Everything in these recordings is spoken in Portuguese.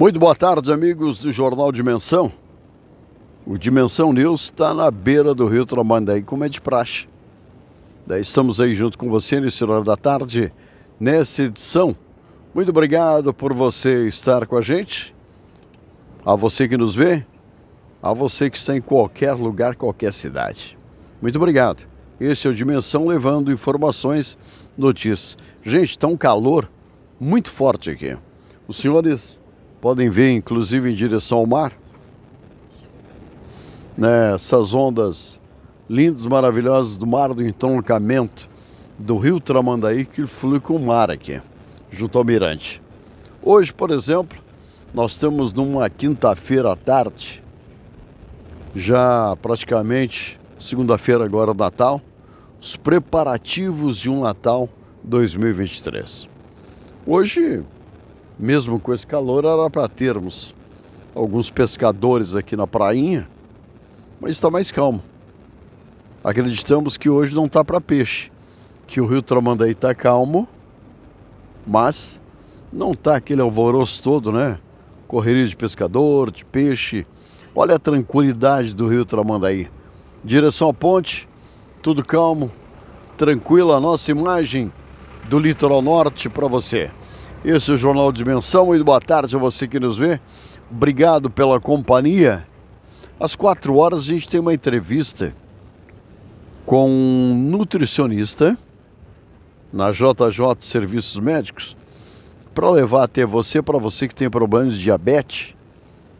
Muito boa tarde, amigos do Jornal Dimensão. O Dimensão News está na beira do Rio Tramandaí, como é de praxe. Daí estamos aí junto com você nesse horário da tarde, nessa edição. Muito obrigado por você estar com a gente, a você que nos vê, a você que está em qualquer lugar, qualquer cidade. Muito obrigado. Esse é o Dimensão levando informações, notícias. Gente, está um calor muito forte aqui. Os senhores Podem ver, inclusive, em direção ao mar. Né, essas ondas lindas, maravilhosas do mar do entroncamento do rio Tramandaí que flui com o mar aqui, junto ao Mirante. Hoje, por exemplo, nós temos numa quinta-feira à tarde, já praticamente segunda-feira agora Natal, os preparativos de um Natal 2023. Hoje mesmo com esse calor, era para termos alguns pescadores aqui na prainha, mas está mais calmo. Acreditamos que hoje não está para peixe, que o rio Tramandaí está calmo, mas não está aquele alvoroço todo, né? Correria de pescador, de peixe. Olha a tranquilidade do rio Tramandaí. Direção à ponte, tudo calmo, tranquila a nossa imagem do litoral norte para você. Esse é o Jornal Dimensão. Muito boa tarde a você que nos vê. Obrigado pela companhia. Às quatro horas a gente tem uma entrevista com um nutricionista na JJ Serviços Médicos para levar até você, para você que tem problemas de diabetes,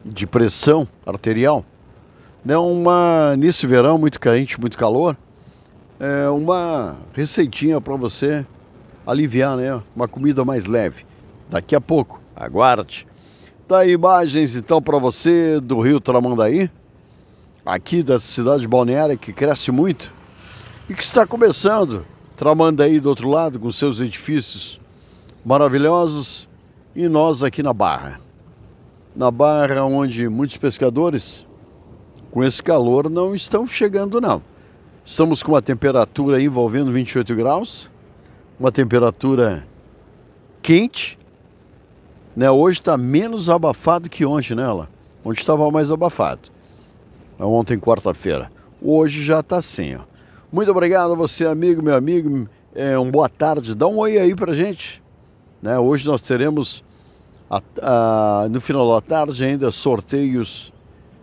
de pressão arterial. Né, uma, nesse verão muito quente, muito calor, é uma receitinha para você aliviar, né? Uma comida mais leve daqui a pouco. Aguarde. Tá aí imagens então para você do Rio Tramandaí, aqui da cidade balneária que cresce muito e que está começando. Tramandaí do outro lado com seus edifícios maravilhosos e nós aqui na Barra. Na Barra onde muitos pescadores com esse calor não estão chegando não. Estamos com uma temperatura envolvendo 28 graus, uma temperatura quente, né? Hoje está menos abafado que ontem, né, ela? Ontem estava mais abafado. Ontem, quarta-feira. Hoje já está assim, ó. Muito obrigado a você, amigo, meu amigo. É, um boa tarde. Dá um oi aí para gente. Né? Hoje nós teremos, a, a, no final da tarde, ainda sorteios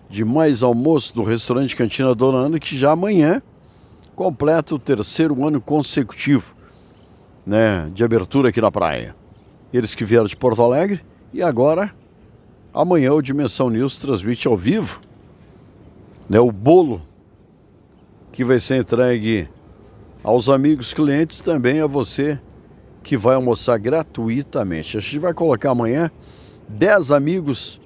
de mais almoço do restaurante Cantina Dona Ana, que já amanhã completa o terceiro ano consecutivo né, de abertura aqui na praia eles que vieram de Porto Alegre. E agora, amanhã, o Dimensão News transmite ao vivo né, o bolo que vai ser entregue aos amigos clientes, também a você que vai almoçar gratuitamente. A gente vai colocar amanhã 10 amigos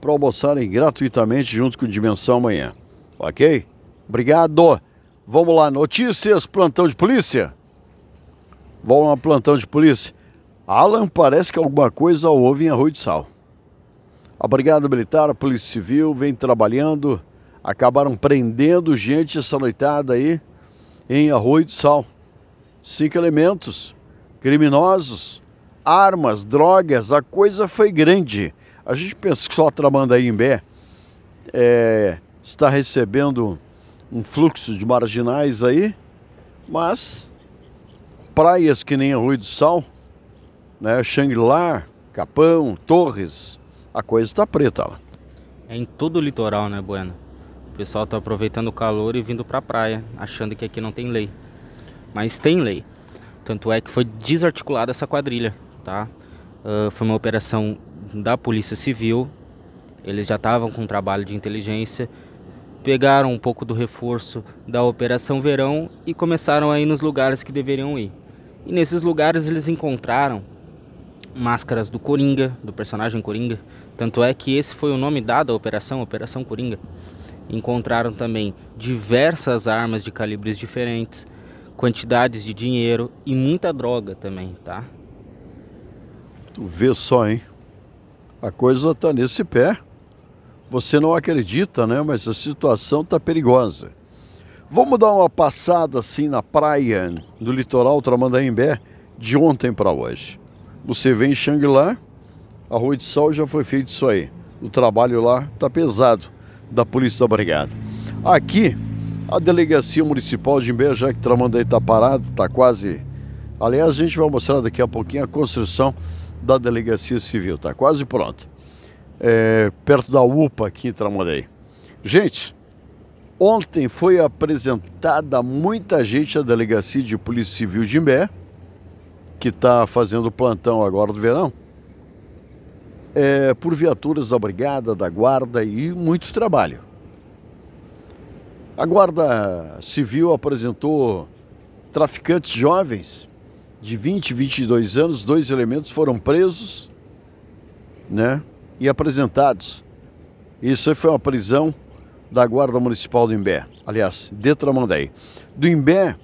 para almoçarem gratuitamente junto com o Dimensão amanhã. Ok? Obrigado. Vamos lá, notícias, plantão de polícia. Vamos lá, plantão de polícia. Alan parece que alguma coisa houve em Arroio de Sal. A Brigada Militar, a Polícia Civil vem trabalhando, acabaram prendendo gente essa noitada aí em Arroio de Sal. Cinco elementos, criminosos, armas, drogas, a coisa foi grande. A gente pensa que só Tramandaí em Bé é, está recebendo um fluxo de marginais aí, mas praias que nem Arroio de Sal né, Xangri-Lá, Capão, Torres, a coisa está preta lá. É em todo o litoral, né, Bueno? O pessoal está aproveitando o calor e vindo para a praia, achando que aqui não tem lei. Mas tem lei. Tanto é que foi desarticulada essa quadrilha, tá? Uh, foi uma operação da Polícia Civil. Eles já estavam com um trabalho de inteligência. Pegaram um pouco do reforço da Operação Verão e começaram a ir nos lugares que deveriam ir. E nesses lugares eles encontraram máscaras do Coringa, do personagem Coringa. Tanto é que esse foi o nome dado à operação, Operação Coringa. Encontraram também diversas armas de calibres diferentes, quantidades de dinheiro e muita droga também, tá? Tu vê só, hein? A coisa tá nesse pé. Você não acredita, né? Mas a situação tá perigosa. Vamos dar uma passada assim na praia, no litoral Tramandaímbé, de ontem para hoje. Você vem em Xangri-Lá, rua de sol já foi feito isso aí. O trabalho lá está pesado da Polícia da Brigada. Aqui, a Delegacia Municipal de Imbé, já que Tramandaí está parado, está quase... Aliás, a gente vai mostrar daqui a pouquinho a construção da Delegacia Civil. Está quase pronta. É, perto da UPA aqui em Tramandaí. Gente, ontem foi apresentada muita gente à Delegacia de Polícia Civil de Imbé que está fazendo plantão agora do verão, é, por viaturas da Brigada, da Guarda e muito trabalho. A Guarda Civil apresentou traficantes jovens de 20 e 22 anos, dois elementos foram presos né, e apresentados. Isso foi uma prisão da Guarda Municipal do Imbé, aliás, de Tramandaí. Do Imbé,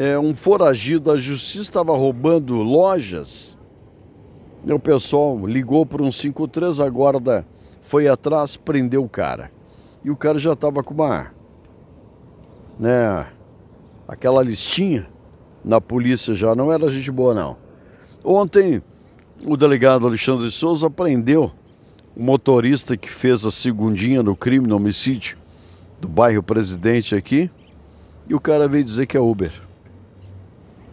é, um foragido da justiça estava roubando lojas. E o pessoal ligou para um 53, a guarda foi atrás, prendeu o cara. E o cara já estava com uma, né, aquela listinha na polícia já, não era gente boa não. Ontem o delegado Alexandre de Souza prendeu o motorista que fez a segundinha no crime, no homicídio do bairro Presidente aqui, e o cara veio dizer que é Uber.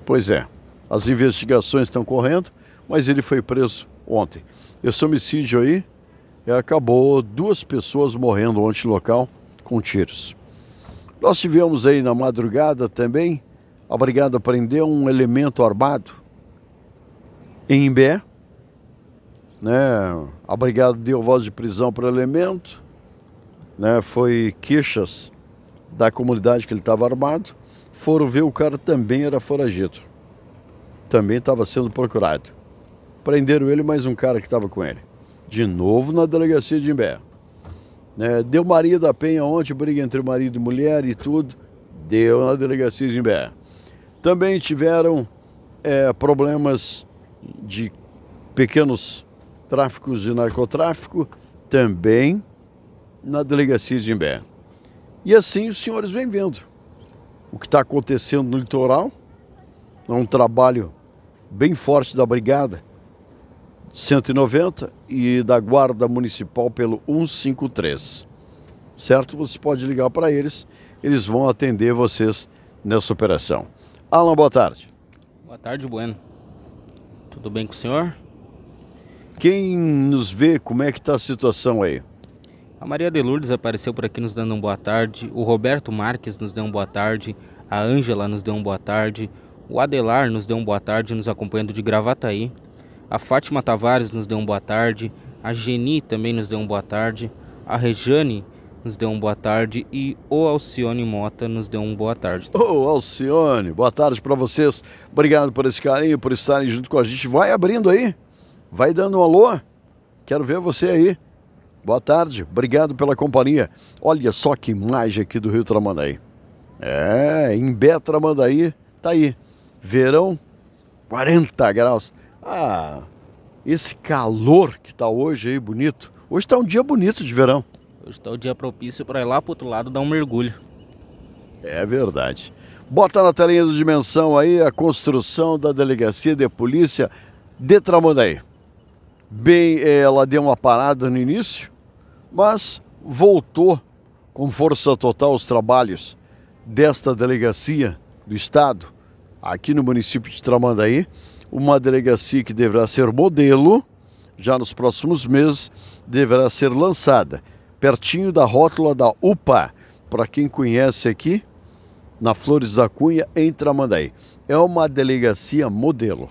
Pois é, as investigações estão correndo, mas ele foi preso ontem. Esse homicídio aí é, acabou duas pessoas morrendo ontem no local com tiros. Nós tivemos aí na madrugada também, a brigada prendeu um elemento armado em Imbé, né? A brigada deu voz de prisão para o elemento, né? Foi queixas da comunidade que ele estava armado. Foram ver, o cara também era foragido. Também estava sendo procurado. Prenderam ele mais um cara que estava com ele. De novo na delegacia de Imbé. É, deu Maria da Penha ontem, briga entre marido e mulher e tudo. Deu na delegacia de Imbé. Também tiveram é, problemas de pequenos tráficos de narcotráfico. Também na delegacia de Imbé. E assim os senhores vêm vendo o que está acontecendo no litoral. É um trabalho bem forte da Brigada 190 e da Guarda Municipal pelo 153. Certo? Você pode ligar para eles, eles vão atender vocês nessa operação. Alan, boa tarde. Boa tarde, Bueno. Tudo bem com o senhor? Quem nos vê, como é que está a situação aí? A Maria de Lourdes apareceu por aqui nos dando um boa tarde, o Roberto Marques nos deu um boa tarde, a Ângela nos deu um boa tarde, o Adelar nos deu um boa tarde, nos acompanhando de Gravataí, a Fátima Tavares nos deu um boa tarde, a Geni também nos deu um boa tarde, a Rejane nos deu um boa tarde e o Alcione Mota nos deu um boa tarde. Ô oh, Alcione, boa tarde para vocês. Obrigado por esse carinho, por estarem junto com a gente. Vai abrindo aí, vai dando um alô. Quero ver você aí. Boa tarde, obrigado pela companhia. Olha só que imagem aqui do Rio Tramandaí. É, em Betramandaí, tá aí. Verão, 40 graus. Ah, esse calor que tá hoje aí, bonito. Hoje tá um dia bonito de verão. Hoje tá o um dia propício para ir lá pro outro lado dar um mergulho. É verdade. Bota na telinha do Dimensão aí a construção da delegacia de polícia de Tramandaí. Bem, ela deu uma parada no início, mas voltou com força total os trabalhos desta delegacia do Estado, aqui no município de Tramandaí, uma delegacia que deverá ser modelo, já nos próximos meses, deverá ser lançada, pertinho da rótula da UPA, para quem conhece aqui, na Flores da Cunha, em Tramandaí. É uma delegacia modelo.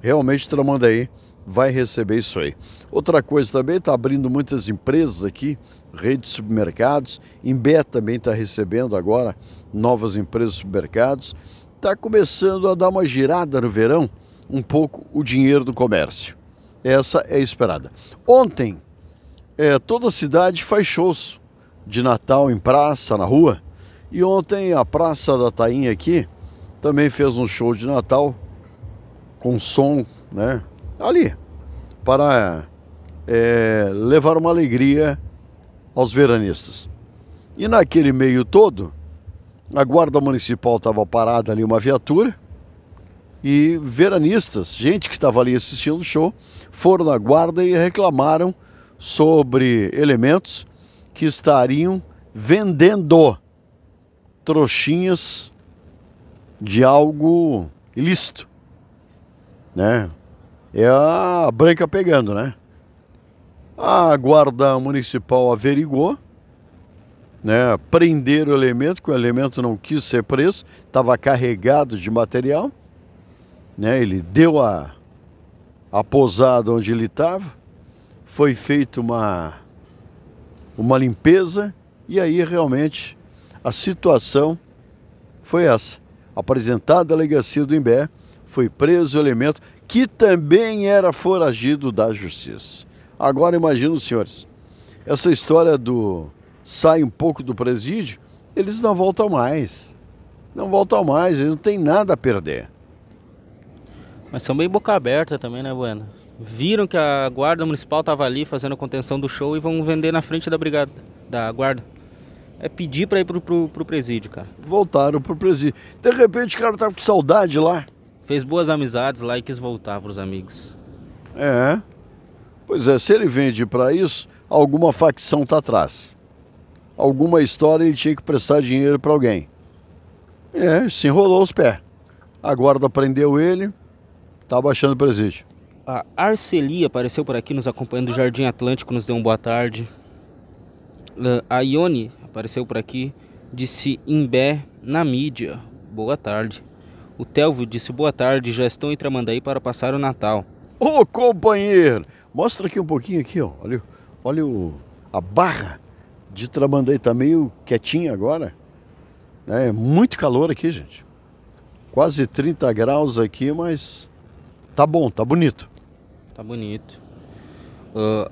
Realmente, Tramandaí vai receber isso aí. Outra coisa também, está abrindo muitas empresas aqui, redes de supermercados. Embé também está recebendo agora novas empresas de supermercados. Está começando a dar uma girada no verão, um pouco o dinheiro do comércio. Essa é esperada. Ontem, é, toda a cidade faz shows de Natal em praça, na rua. E ontem a Praça da Tainha aqui também fez um show de Natal com som, né? ali, para é, levar uma alegria aos veranistas. E naquele meio todo, a guarda municipal estava parada ali, uma viatura, e veranistas, gente que estava ali assistindo o show, foram na guarda e reclamaram sobre elementos que estariam vendendo trouxinhas de algo ilícito, né? é a branca pegando, né? A guarda municipal averigou, né? Prenderam o elemento, que o elemento não quis ser preso, estava carregado de material, né? Ele deu a, a posada onde ele estava, foi feita uma, uma limpeza e aí realmente a situação foi essa. Apresentada a delegacia do Imbé, foi preso o elemento que também era foragido da justiça. Agora imagina os senhores, essa história do sai um pouco do presídio, eles não voltam mais. Não voltam mais, eles não têm nada a perder. Mas são bem boca aberta também, né, Bueno? Viram que a guarda municipal estava ali fazendo a contenção do show e vão vender na frente da brigada, da guarda. É pedir para ir pro, pro, pro presídio, cara. Voltaram pro presídio. De repente o cara tá com saudade lá. Fez boas amizades lá e quis voltar para os amigos. É. Pois é, se ele vende para isso, alguma facção tá atrás. Alguma história ele tinha que prestar dinheiro para alguém. É, se enrolou os pés. A guarda prendeu ele, tá baixando o presídio. A Arcelia apareceu por aqui nos acompanhando do Jardim Atlântico, nos deu uma boa tarde. A Ione apareceu por aqui, disse Imbé na mídia. Boa tarde. O Telvio disse boa tarde, já estão em Tramandaí para passar o Natal. Ô oh, companheiro, mostra aqui um pouquinho aqui, ó. Olha, olha o, a barra de Tramandaí, tá meio quietinha agora. Né? É muito calor aqui, gente. Quase 30 graus aqui, mas tá bom, tá bonito. Tá bonito. Uh,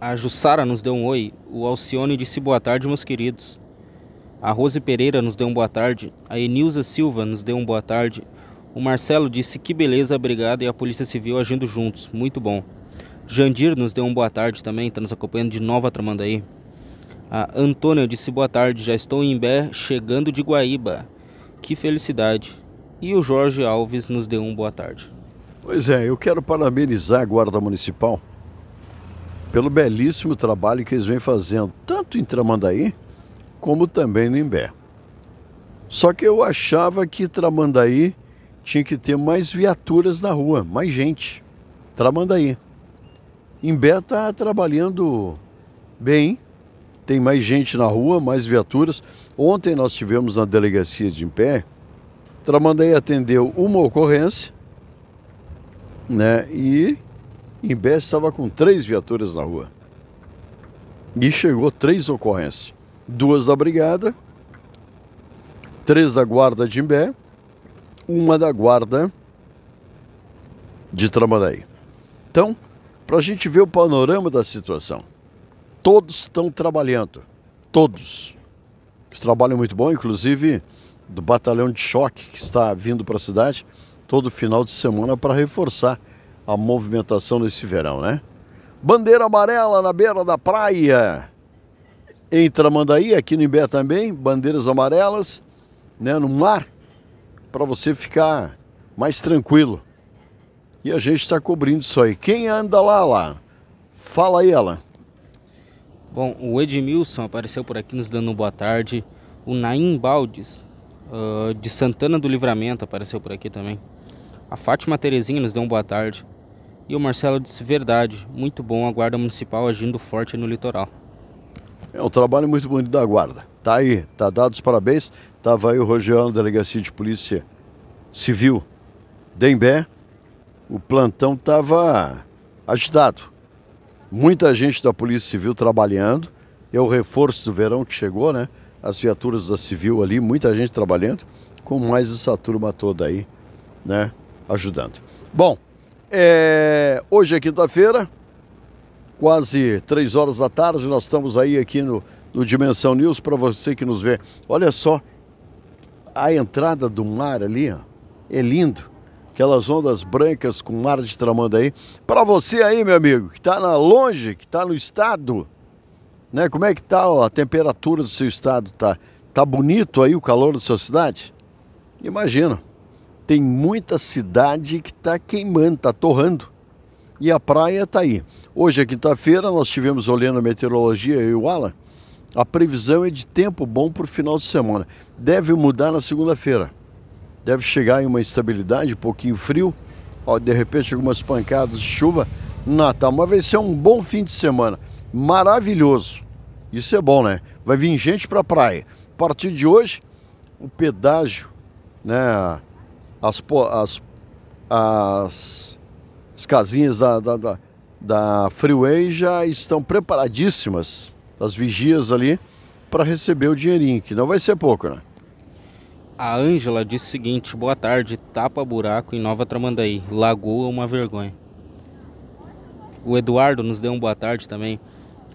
a Jussara nos deu um oi. O Alcione disse boa tarde, meus queridos. A Rose Pereira nos deu um boa tarde. A Enilza Silva nos deu um boa tarde. O Marcelo disse que beleza a brigada e a Polícia Civil agindo juntos. Muito bom. Jandir nos deu um boa tarde também, está nos acompanhando de Nova Tramandaí. A Antônia disse boa tarde, já estou em Bé, chegando de Guaíba. Que felicidade. E o Jorge Alves nos deu um boa tarde. Pois é, eu quero parabenizar a Guarda Municipal pelo belíssimo trabalho que eles vêm fazendo, tanto em Tramandaí como também no Imbé. Só que eu achava que Tramandaí tinha que ter mais viaturas na rua, mais gente. Tramandaí. Imbé está trabalhando bem, tem mais gente na rua, mais viaturas. Ontem nós tivemos na delegacia de Imbé, Tramandaí atendeu uma ocorrência, né? E Imbé estava com três viaturas na rua. E chegou três ocorrências duas da Brigada, três da Guarda de Imbé, uma da Guarda de Tramandaí. Então, para a gente ver o panorama da situação, todos estão trabalhando, todos. O trabalho é muito bom, inclusive do batalhão de choque que está vindo para a cidade todo final de semana para reforçar a movimentação nesse verão, né? Bandeira amarela na beira da praia em Tramandaí, aqui no Imbé também, bandeiras amarelas, né, no mar, para você ficar mais tranquilo. E a gente está cobrindo isso aí. Quem anda lá, lá? Fala aí, ela. Bom, o Edmilson apareceu por aqui nos dando boa tarde. O Naim Baldes, uh, de Santana do Livramento, apareceu por aqui também. A Fátima Terezinha nos deu um boa tarde. E o Marcelo disse verdade, muito bom a guarda municipal agindo forte no litoral. É um trabalho muito bonito da guarda. Tá aí, tá dado os parabéns. Tava aí o Rogiano, delegacia de polícia civil Dembé. O plantão tava agitado. Muita gente da polícia civil trabalhando. É o reforço do verão que chegou, né? As viaturas da civil ali, muita gente trabalhando, com mais essa turma toda aí, né? Ajudando. Bom, é... hoje é quinta-feira, quase três horas da tarde, nós estamos aí aqui no, no Dimensão News para você que nos vê. Olha só, a entrada do mar ali ó, é lindo. Aquelas ondas brancas com mar de tramando aí. Para você aí, meu amigo, que está longe, que está no estado, né? Como é que está a temperatura do seu estado? Tá, tá bonito aí o calor da sua cidade? Imagina, tem muita cidade que está queimando, está torrando. E a praia está aí. Hoje é quinta-feira, nós tivemos olhando a meteorologia e o Alan. A previsão é de tempo bom para o final de semana. Deve mudar na segunda-feira. Deve chegar em uma estabilidade, um pouquinho frio. Ó, de repente, algumas pancadas de chuva. Natal, mas vai ser um bom fim de semana. Maravilhoso. Isso é bom, né? Vai vir gente para a praia. A partir de hoje, o pedágio, né? As, as, as, as casinhas da, da, da da Freeway já estão preparadíssimas, as vigias ali, para receber o dinheirinho, que não vai ser pouco, né? A Ângela disse o seguinte: boa tarde, tapa buraco em Nova Tramandaí. Lagoa uma vergonha. O Eduardo nos deu um boa tarde também.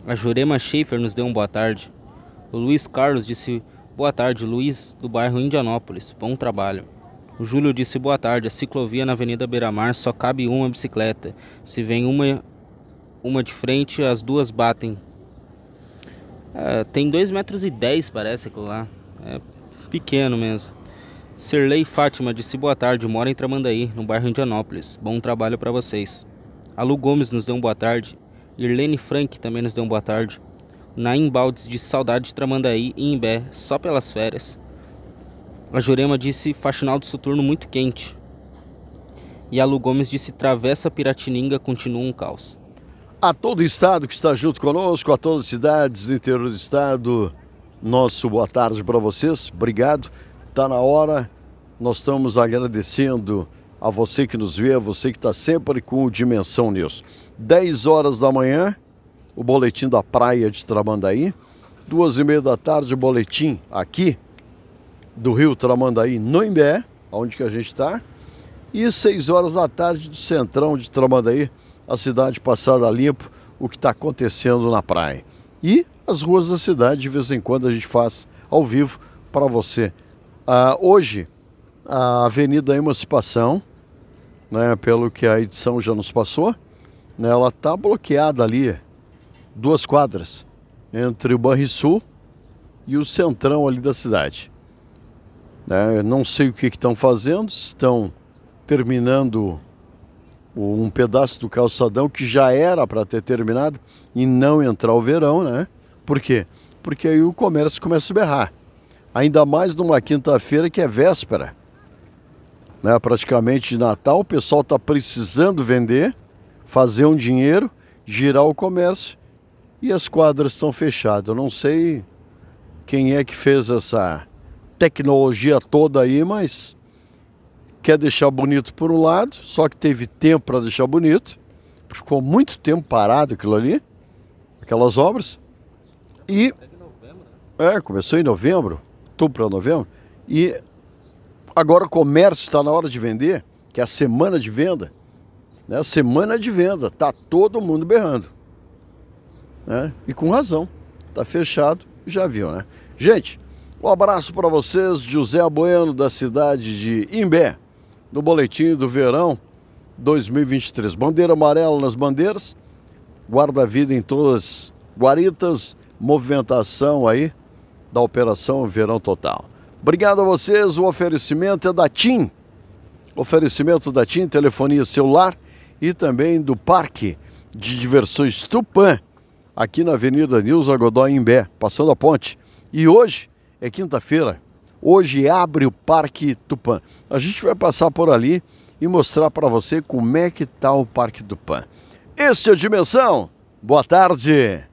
A Jurema Schaefer nos deu um boa tarde. O Luiz Carlos disse boa tarde, Luiz, do bairro Indianópolis. Bom trabalho. O Júlio disse boa tarde. A ciclovia na Avenida Beira-Mar só cabe uma bicicleta. Se vem uma uma de frente, as duas batem. É, tem 2 metros e 10 parece aquilo lá. É pequeno mesmo. Serlei Fátima disse boa tarde, mora em Tramandaí, no bairro Indianópolis. Bom trabalho para vocês. A Lu Gomes nos deu um boa tarde. Irlene Frank também nos deu um boa tarde. Naim Baldes disse saudade de Tramandaí e Imbé, só pelas férias. A Jurema disse faxinal do soturno muito quente. E a Lu Gomes disse travessa Piratininga continua um caos. A todo o Estado que está junto conosco, a todas as cidades do interior do Estado, nosso boa tarde para vocês, obrigado. Está na hora, nós estamos agradecendo a você que nos vê, a você que está sempre com o Dimensão News. 10 horas da manhã, o boletim da praia de Tramandaí. Duas e meia da tarde, o boletim aqui do Rio Tramandaí, no Imbé, onde que a gente está. E seis horas da tarde do Centrão de Tramandaí, a cidade passada a limpo o que está acontecendo na praia. E as ruas da cidade, de vez em quando, a gente faz ao vivo para você. Ah, hoje, a Avenida Emancipação, né, pelo que a edição já nos passou, né, ela está bloqueada ali, duas quadras, entre o Banrisul e o centrão ali da cidade. Né, não sei o que estão fazendo, estão terminando um pedaço do calçadão que já era para ter terminado e não entrar o verão, né? Por quê? Porque aí o comércio começa a berrar. Ainda mais numa quinta-feira que é véspera. Né? Praticamente de Natal, o pessoal está precisando vender, fazer um dinheiro, girar o comércio e as quadras estão fechadas. Eu não sei quem é que fez essa tecnologia toda aí, mas quer deixar bonito por um lado, só que teve tempo para deixar bonito, ficou muito tempo parado aquilo ali, aquelas obras. E é, né? é, começou em novembro, outubro para novembro, e agora o comércio está na hora de vender, que é a semana de venda. Né? A semana de venda, tá todo mundo berrando. Né? E com razão, tá fechado, já viu, né? Gente, um abraço para vocês, José Bueno da cidade de Imbé no boletim do verão 2023. Bandeira amarela nas bandeiras, guarda-vida em todas as guaritas, movimentação aí da Operação Verão Total. Obrigado a vocês, o oferecimento é da TIM. Oferecimento da TIM, telefonia celular e também do Parque de Diversões Tupã, aqui na Avenida Nilza Godoy, em Bé, passando a ponte. E hoje é quinta-feira, hoje abre o Parque Tupã. A gente vai passar por ali e mostrar para você como é que está o Parque Tupã. Este é o Dimensão. Boa tarde.